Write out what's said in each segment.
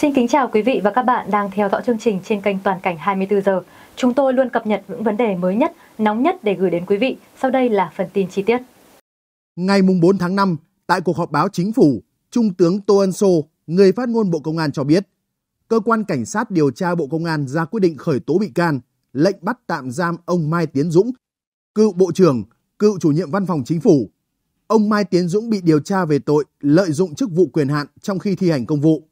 Xin kính chào quý vị và các bạn đang theo dõi chương trình trên kênh Toàn cảnh 24 giờ. Chúng tôi luôn cập nhật những vấn đề mới nhất, nóng nhất để gửi đến quý vị. Sau đây là phần tin chi tiết. Ngày 4 tháng 5, tại cuộc họp báo chính phủ, Trung tướng Tô Ân Sô, người phát ngôn Bộ Công an cho biết, Cơ quan Cảnh sát điều tra Bộ Công an ra quyết định khởi tố bị can, lệnh bắt tạm giam ông Mai Tiến Dũng, cựu Bộ trưởng, cựu chủ nhiệm văn phòng chính phủ. Ông Mai Tiến Dũng bị điều tra về tội lợi dụng chức vụ quyền hạn trong khi thi hành công vụ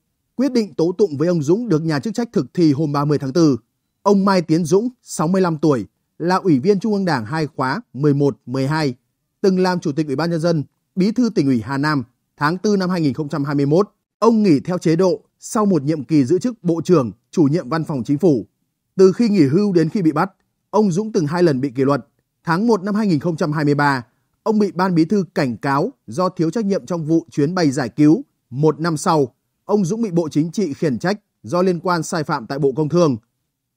quyết định tố tụng với ông Dũng được nhà chức trách thực thi hôm 30 tháng 4. Ông Mai Tiến Dũng, 65 tuổi, là Ủy viên Trung ương Đảng hai khóa 11-12, từng làm Chủ tịch Ủy ban Nhân dân, Bí thư tỉnh ủy Hà Nam tháng 4 năm 2021. Ông nghỉ theo chế độ sau một nhiệm kỳ giữ chức Bộ trưởng, chủ nhiệm Văn phòng Chính phủ. Từ khi nghỉ hưu đến khi bị bắt, ông Dũng từng hai lần bị kỷ luật. Tháng 1 năm 2023, ông bị Ban Bí thư cảnh cáo do thiếu trách nhiệm trong vụ chuyến bay giải cứu một năm sau ông Dũng bị Bộ Chính trị khiển trách do liên quan sai phạm tại Bộ Công Thương.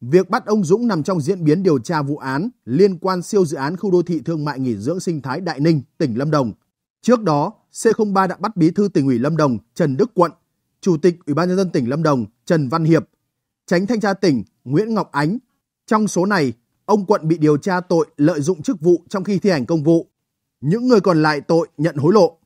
Việc bắt ông Dũng nằm trong diễn biến điều tra vụ án liên quan siêu dự án khu đô thị thương mại nghỉ dưỡng sinh thái Đại Ninh, tỉnh Lâm Đồng. Trước đó, C03 đã bắt bí thư tỉnh ủy Lâm Đồng Trần Đức Quận, chủ tịch Ủy ban nhân dân tỉnh Lâm Đồng Trần Văn Hiệp, tránh thanh tra tỉnh Nguyễn Ngọc Ánh. Trong số này, ông Quận bị điều tra tội lợi dụng chức vụ trong khi thi hành công vụ. Những người còn lại tội nhận hối lộ.